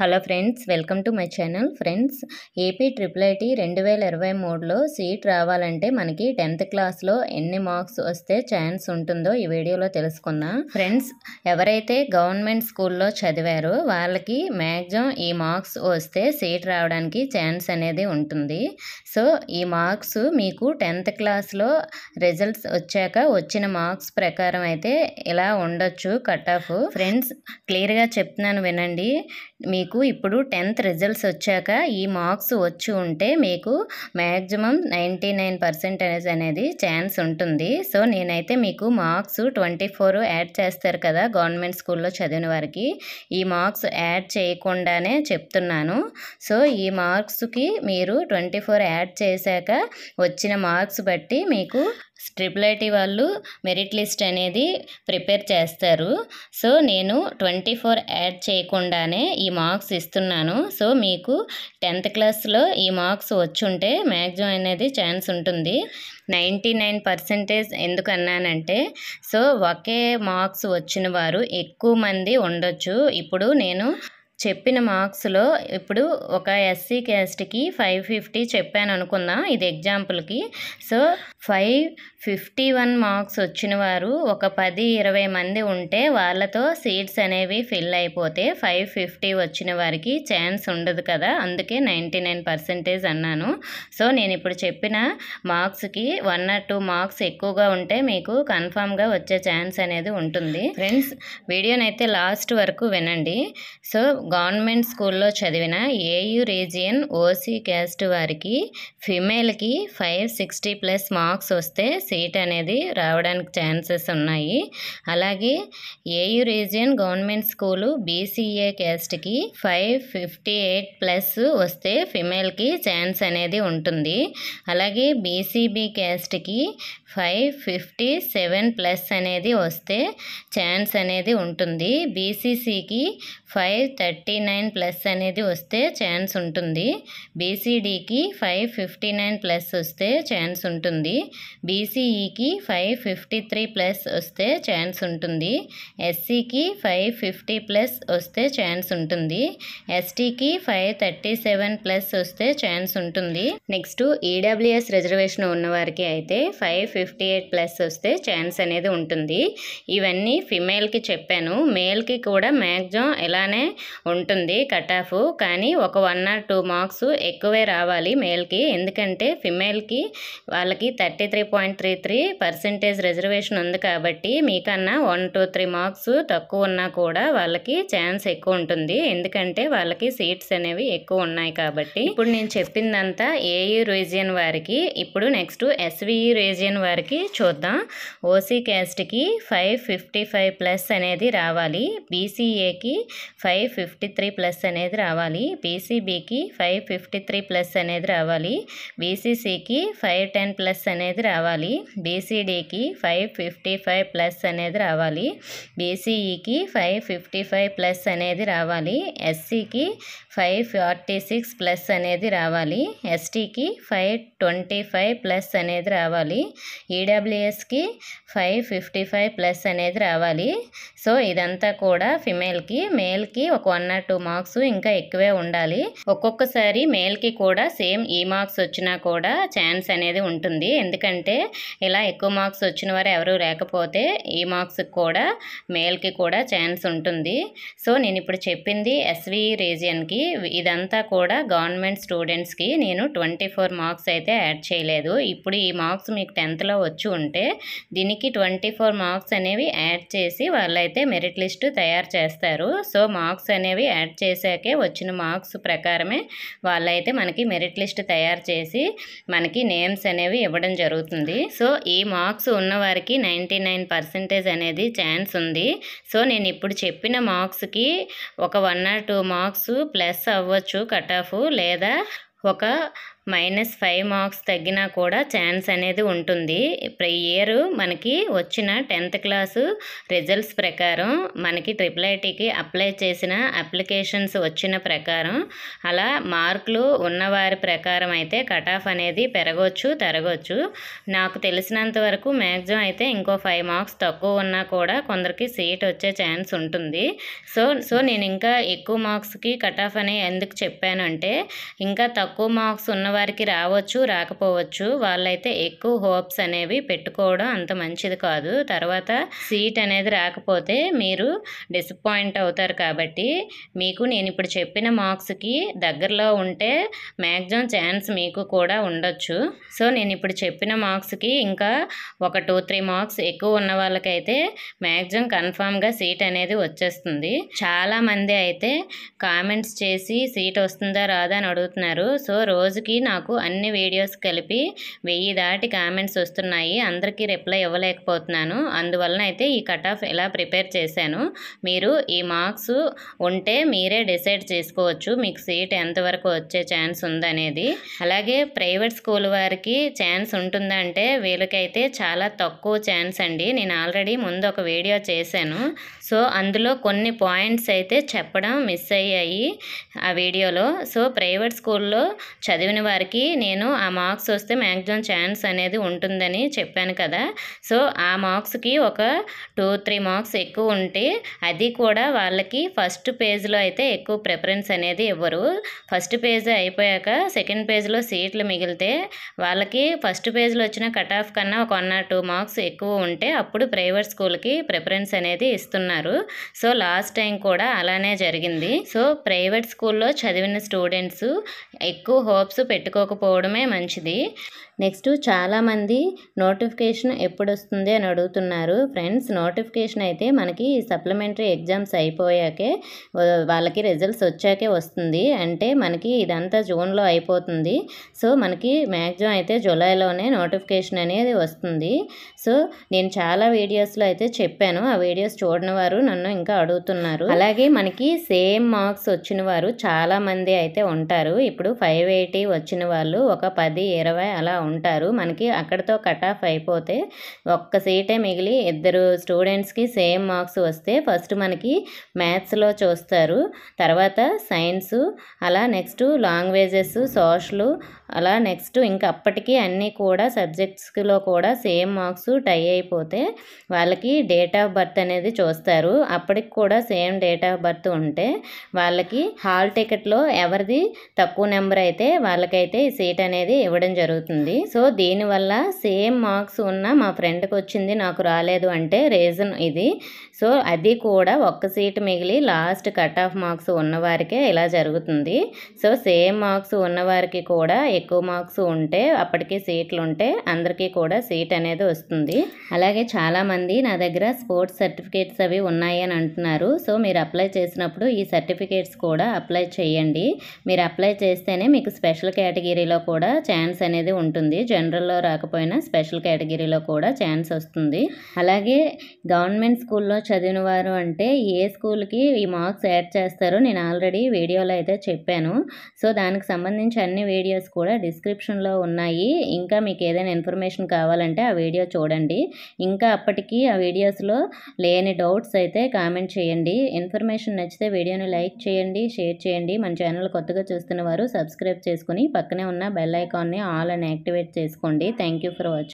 hello friends welcome to my channel friends AP triple IT రెండు వేల ఇరవై మూడులో సీట్ రావాలంటే మనకి టెన్త్ క్లాస్లో ఎన్ని మార్క్స్ వస్తే ఛాన్స్ ఉంటుందో ఈ వీడియోలో తెలుసుకుందాం ఫ్రెండ్స్ ఎవరైతే గవర్నమెంట్ స్కూల్లో చదివారో వాళ్ళకి మ్యాక్సిమం ఈ మార్క్స్ వస్తే సీట్ రావడానికి ఛాన్స్ అనేది ఉంటుంది సో ఈ మార్క్స్ మీకు టెన్త్ క్లాస్లో రిజల్ట్స్ వచ్చాక వచ్చిన మార్క్స్ ప్రకారం అయితే ఇలా ఉండొచ్చు కట్ ఆఫ్ ఫ్రెండ్స్ క్లియర్గా చెప్తున్నాను వినండి మీకు ఇప్పుడు టెన్త్ రిజల్ట్స్ వచ్చాక ఈ మార్క్స్ వచ్చి ఉంటే మీకు మ్యాక్సిమం నైంటీ నైన్ పర్సెంటేజ్ అనేది ఛాన్స్ ఉంటుంది సో నేనైతే మీకు మార్క్స్ ట్వంటీ ఫోర్ యాడ్ చేస్తారు కదా గవర్నమెంట్ స్కూల్లో చదివిన వారికి ఈ మార్క్స్ యాడ్ చేయకుండానే చెప్తున్నాను సో ఈ మార్క్స్కి మీరు ట్వంటీ ఫోర్ యాడ్ చేశాక వచ్చిన మార్క్స్ బట్టి మీకు ట్రిపుల్ వాళ్ళు మెరిట్ లిస్ట్ అనేది ప్రిపేర్ చేస్తారు సో నేను ట్వంటీ ఫోర్ యాడ్ చేయకుండానే ఈ మార్క్స్ ఇస్తున్నాను సో మీకు టెన్త్ క్లాస్లో ఈ మార్క్స్ వచ్చుంటే మ్యాక్సిమం అనేది ఛాన్స్ ఉంటుంది నైంటీ నైన్ పర్సెంటేజ్ ఎందుకు అన్నానంటే సో ఒకే మార్క్స్ వచ్చిన వారు ఎక్కువ మంది ఉండొచ్చు ఇప్పుడు నేను చెప్పిన మార్క్స్లో ఇప్పుడు ఒక ఎస్సీ క్యాస్ట్కి ఫైవ్ ఫిఫ్టీ చెప్పాను అనుకుందాం ఇది ఎగ్జాంపుల్కి so five fifty one marks వచ్చిన వారు ఒక పది ఇరవై మంది ఉంటే వాళ్ళతో సీట్స్ అనేవి ఫిల్ అయిపోతే ఫైవ్ ఫిఫ్టీ వచ్చిన వారికి ఛాన్స్ ఉండదు కదా అందుకే నైంటీ నైన్ పర్సెంటేజ్ అన్నాను సో నేను ఇప్పుడు చెప్పిన మార్క్స్కి వన్ ఆర్ టూ మార్క్స్ ఎక్కువగా ఉంటే మీకు కన్ఫామ్గా వచ్చే ఛాన్స్ అనేది ఉంటుంది ఫ్రెండ్స్ వీడియోనైతే లాస్ట్ వరకు వినండి సో గవర్నమెంట్ స్కూల్లో చదివిన ఏయు రీజియన్ ఓసీ క్యాస్ట్ వారికి ఫిమేల్కి ఫైవ్ సిక్స్టీ ప్లస్ మార్క్స్ వస్తే సీట్ అనేది రావడానికి ఛాన్సెస్ ఉన్నాయి అలాగే AU region government school BCA క్యాస్ట్కి ఫైవ్ ఫిఫ్టీ ఎయిట్ ప్లస్ వస్తే ఫిమేల్కి ఛాన్స్ అనేది ఉంటుంది అలాగే బీసీబీ క్యాస్ట్కి ఫైవ్ ఫిఫ్టీ సెవెన్ ప్లస్ అనేది వస్తే ఛాన్స్ అనేది ఉంటుంది బీసీసీకి five thirty thirty nine plus అనేది వస్తే ఛాన్స్ ఉంటుంది బీసీడీకి ఫైవ్ ఫిఫ్టీ నైన్ ప్లస్ వస్తే ఛాన్స్ ఉంటుంది బీసీఈకి ఫైవ్ ఫిఫ్టీ త్రీ ప్లస్ వస్తే ఛాన్స్ ఉంటుంది ఎస్సీకి ఫైవ్ ఫిఫ్టీ ప్లస్ వస్తే ఛాన్స్ ఉంటుంది ఎస్టీకి ఫైవ్ థర్టీ సెవెన్ ప్లస్ వస్తే ఛాన్స్ ఉంటుంది నెక్స్ట్ ఈడబ్ల్యూఎస్ రిజర్వేషన్ ఉన్నవారికి అయితే ఫైవ్ ఫిఫ్టీ ఎయిట్ ప్లస్ వస్తే ఛాన్స్ అనేది ఉంటుంది ఇవన్నీ ఫిమేల్కి చెప్పాను మేల్కి కూడా మ్యాక్సిమం ఇలానే ఉంటుంది కట్ ఆఫ్ కానీ ఒక వన్ ఆర్ టూ మార్క్స్ ఎక్కువే రావాలి మేల్కి ఎందుకంటే ఫిమేల్కి వాళ్ళకి thirty three point three three percentage reservation ఉంది కాబట్టి మీకన్నా వన్ టూ త్రీ మార్క్స్ తక్కువ ఉన్నా కూడా వాళ్ళకి ఛాన్స్ ఎక్కువ ఉంటుంది ఎందుకంటే వాళ్ళకి సీట్స్ అనేవి ఎక్కువ ఉన్నాయి కాబట్టి ఇప్పుడు నేను చెప్పిందంతా ఏఈ రీజియన్ e వారికి ఇప్పుడు నెక్స్ట్ ఎస్విఈ రీజియన్ వారికి చూద్దాం ఓసీ క్యాస్ట్కి ఫైవ్ ఫిఫ్టీ ఫైవ్ ప్లస్ అనేది రావాలి బీసీఏకి ఫైవ్ ఫిఫ్టీ త్రీ ప్లస్ అనేది రావాలి పీసీబీకి ఫైవ్ ఫిఫ్టీ త్రీ ప్లస్ అనేది రావాలి బీసీసీకి ఫైవ్ టెన్ ప్లస్ అనేది రావాలి బీసీడీకి ఫైవ్ ఫిఫ్టీ ఫైవ్ ప్లస్ అనేది రావాలి బీసీఈకి ఫైవ్ ఫిఫ్టీ ఫైవ్ ప్లస్ అనేది రావాలి ఎస్సీకి ఫైవ్ ఫార్టీ సిక్స్ ప్లస్ అనేది రావాలి ఎస్టీకి ఫైవ్ ట్వంటీ ఫైవ్ ప్లస్ అనేది రావాలి ఈడబ్ల్యూఎస్కి ఫైవ్ ఫిఫ్టీ ఫైవ్ ప్లస్ అనేది రావాలి సో ఇదంతా కూడా ఫిమేల్కి మేల్కి ఒక వన్ కన్నా టూ మార్క్స్ ఇంకా ఎక్కువే ఉండాలి ఒక్కొక్కసారి మేల్కి కూడా సేమ్ ఈ మార్క్స్ వచ్చినా కూడా ఛాన్స్ అనేది ఉంటుంది ఎందుకంటే ఇలా ఎక్కువ మార్క్స్ వచ్చిన వారు ఎవరు లేకపోతే ఈ e మార్క్స్ కూడా మేల్కి కూడా ఛాన్స్ ఉంటుంది సో నేను ఇప్పుడు చెప్పింది ఎస్వి రీజియన్కి ఇదంతా కూడా గవర్నమెంట్ స్టూడెంట్స్కి నేను ట్వంటీ ఫోర్ మార్క్స్ అయితే యాడ్ చేయలేదు ఇప్పుడు ఈ మార్క్స్ మీకు టెన్త్లో వచ్చి ఉంటే దీనికి ట్వంటీ ఫోర్ మార్క్స్ అనేవి యాడ్ చేసి వాళ్ళైతే మెరిట్ లిస్టు తయారు చేస్తారు సో మార్క్స్ అనేవి అనేవి యాడ్ చేశాకే వచ్చిన మార్క్స్ ప్రకారమే వాళ్ళైతే మనకి మెరిట్ లిస్ట్ తయారు చేసి మనకి నేమ్స్ అనేవి ఇవ్వడం జరుగుతుంది సో ఈ మార్క్స్ ఉన్నవారికి నైంటీ నైన్ పర్సెంటేజ్ అనేది ఛాన్స్ ఉంది సో నేను ఇప్పుడు చెప్పిన మార్క్స్కి ఒక one or two marks plus అవ్వచ్చు కట్ ఆఫ్ లేదా ఒక మైనస్ ఫైవ్ మార్క్స్ తగ్గినా కూడా ఛాన్స్ అనేది ఉంటుంది ఇయర్ మనకి వచ్చిన టెన్త్ క్లాసు రిజల్ట్స్ ప్రకారం మనకి ట్రిపుల్ ఐటీకి అప్లై చేసిన అప్లికేషన్స్ వచ్చిన ప్రకారం అలా మార్కులు ఉన్నవారి ప్రకారం అయితే కట్ ఆఫ్ అనేది పెరగవచ్చు తరగవచ్చు నాకు తెలిసినంత వరకు మ్యాక్సిమం అయితే ఇంకో ఫైవ్ మార్క్స్ తక్కువ ఉన్నా కూడా కొందరికి సీట్ వచ్చే ఛాన్స్ ఉంటుంది సో సో నేను ఇంకా ఎక్కువ మార్క్స్కి కట్ ఆఫ్ అనేది ఎందుకు చెప్పానంటే ఇంకా తక్కువ మార్క్స్ ఉన్న ఉన్నవారికి రావచ్చు రాకపోవచ్చు వాళ్ళైతే ఎక్కువ హోప్స్ అనేవి పెట్టుకోవడం అంత మంచిది కాదు తర్వాత సీట్ అనేది రాకపోతే మీరు డిసప్పాయింట్ అవుతారు కాబట్టి మీకు నేను ఇప్పుడు చెప్పిన మార్క్స్కి దగ్గరలో ఉంటే మ్యాక్సిమం ఛాన్స్ మీకు కూడా ఉండొచ్చు సో నేను ఇప్పుడు చెప్పిన మార్క్స్కి ఇంకా ఒక టూ త్రీ మార్క్స్ ఎక్కువ ఉన్న వాళ్ళకైతే మ్యాక్సిమం కన్ఫామ్గా సీట్ అనేది వచ్చేస్తుంది చాలామంది అయితే కామెంట్స్ చేసి సీట్ వస్తుందా రాదా అని అడుగుతున్నారు సో రోజుకి నాకు అన్ని వీడియోస్ కలిపి వెయ్యి దాటి కామెంట్స్ వస్తున్నాయి అందరికీ రిప్లై ఇవ్వలేకపోతున్నాను అందువలన అయితే ఈ కట్ ఆఫ్ ఇలా ప్రిపేర్ చేశాను మీరు ఈ మార్క్స్ ఉంటే మీరే డిసైడ్ చేసుకోవచ్చు మీకు సీట్ ఎంతవరకు వచ్చే ఛాన్స్ ఉందనేది అలాగే ప్రైవేట్ స్కూల్ వారికి ఛాన్స్ ఉంటుందంటే వీళ్ళకైతే చాలా తక్కువ ఛాన్స్ అండి నేను ఆల్రెడీ ముందు ఒక వీడియో చేశాను సో అందులో కొన్ని పాయింట్స్ అయితే చెప్పడం మిస్ అయ్యాయి ఆ వీడియోలో సో ప్రైవేట్ స్కూల్లో చదివిన వారికి నేను ఆ మార్క్స్ వస్తే మ్యాక్సిమం ఛాన్స్ అనేది ఉంటుందని చెప్పాను కదా సో ఆ మార్క్స్కి ఒక టూ త్రీ మార్క్స్ ఎక్కువ ఉంటే అది కూడా వాళ్ళకి ఫస్ట్ పేజ్లో అయితే ఎక్కువ ప్రిఫరెన్స్ అనేది ఇవ్వరు ఫస్ట్ పేజ్ అయిపోయాక సెకండ్ పేజ్లో సీట్లు మిగిలితే వాళ్ళకి ఫస్ట్ పేజ్లో వచ్చిన కట్ ఆఫ్ కన్నా ఒక వన్ ఆర్ టూ మార్క్స్ ఎక్కువ ఉంటే అప్పుడు ప్రైవేట్ స్కూల్కి ప్రిఫరెన్స్ అనేది ఇస్తున్నారు సో లాస్ట్ టైం కూడా అలానే జరిగింది సో ప్రైవేట్ స్కూల్లో చదివిన స్టూడెంట్స్ ఎక్కువ హోప్స్ పెట్టి పెట్టుకోకపోవడమే మంచిది నెక్స్ట్ చాలామంది నోటిఫికేషన్ ఎప్పుడు వస్తుంది అని అడుగుతున్నారు ఫ్రెండ్స్ నోటిఫికేషన్ అయితే మనకి సప్లిమెంటరీ ఎగ్జామ్స్ అయిపోయాకే వాళ్ళకి రిజల్ట్స్ వచ్చాకే వస్తుంది అంటే మనకి ఇదంతా జూన్లో అయిపోతుంది సో మనకి మ్యాక్సిమం అయితే జూలైలోనే నోటిఫికేషన్ అనేది వస్తుంది సో నేను చాలా వీడియోస్లో అయితే చెప్పాను ఆ వీడియోస్ చూడని వారు నన్ను ఇంకా అడుగుతున్నారు అలాగే మనకి సేమ్ మార్క్స్ వచ్చిన వారు చాలామంది అయితే ఉంటారు ఇప్పుడు ఫైవ్ ఎయిటీ వచ్చిన వాళ్ళు ఒక పది ఇరవై అలా ఉంటారు మనకి అక్కడతో కట్ ఆఫ్ అయిపోతే ఒక్క సీటే మిగిలి ఇద్దరు స్టూడెంట్స్కి సేమ్ మార్క్స్ వస్తే ఫస్ట్ మనకి మ్యాథ్స్లో చూస్తారు తర్వాత సైన్సు అలా నెక్స్ట్ లాంగ్వేజెస్ సోషల్ అలా నెక్స్ట్ ఇంకా అప్పటికి అన్నీ కూడా సబ్జెక్ట్స్లో కూడా సేమ్ మార్క్స్ టై అయిపోతే వాళ్ళకి డేట్ ఆఫ్ బర్త్ అనేది చూస్తారు అప్పటికి కూడా సేమ్ డేట్ ఆఫ్ బర్త్ ఉంటే వాళ్ళకి హాల్ టికెట్లో ఎవరిది తక్కువ నెంబర్ అయితే వాళ్ళకైతే సీట్ అనేది ఇవ్వడం జరుగుతుంది వస్తుంది సో దీనివల్ల సేమ్ మార్క్స్ ఉన్న మా ఫ్రెండ్కి వచ్చింది నాకు రాలేదు అంటే రీజన్ ఇది సో అది కూడా ఒక్క సీట్ మిగిలి లాస్ట్ కట్ ఆఫ్ మార్క్స్ ఉన్నవారికే ఇలా జరుగుతుంది సో సేమ్ మార్క్స్ ఉన్నవారికి కూడా ఎక్కువ మార్క్స్ ఉంటే అప్పటికి సీట్లు ఉంటే అందరికీ కూడా సీట్ అనేది వస్తుంది అలాగే చాలామంది నా దగ్గర స్పోర్ట్స్ సర్టిఫికేట్స్ అవి ఉన్నాయి అని అంటున్నారు సో మీరు అప్లై చేసినప్పుడు ఈ సర్టిఫికేట్స్ కూడా అప్లై చేయండి మీరు అప్లై చేస్తేనే మీకు స్పెషల్ కేటగిరీలో కూడా ఛాన్స్ అనేది ఉంటుంది ఉంటుంది జనరల్లో రాకపోయినా స్పెషల్ కేటగిరీలో కూడా ఛాన్స్ వస్తుంది అలాగే గవర్నమెంట్ స్కూల్లో చదివిన వారు అంటే ఏ స్కూల్కి ఈ మార్క్స్ యాడ్ చేస్తారో నేను ఆల్రెడీ వీడియోలో అయితే చెప్పాను సో దానికి సంబంధించి అన్ని వీడియోస్ కూడా డిస్క్రిప్షన్లో ఉన్నాయి ఇంకా మీకు ఏదైనా ఇన్ఫర్మేషన్ కావాలంటే ఆ వీడియో చూడండి ఇంకా అప్పటికి ఆ వీడియోస్లో లేని డౌట్స్ అయితే కామెంట్ చేయండి ఇన్ఫర్మేషన్ నచ్చితే వీడియోని లైక్ చేయండి షేర్ చేయండి మన ఛానల్ కొత్తగా చూస్తున్న వారు సబ్స్క్రైబ్ చేసుకుని పక్కనే ఉన్న బెల్ ఐకాన్ని ఆల్ అండ్ యాక్టివ్ యాక్టివేట్ చేసుకోండి థ్యాంక్ ఫర్ వాచింగ్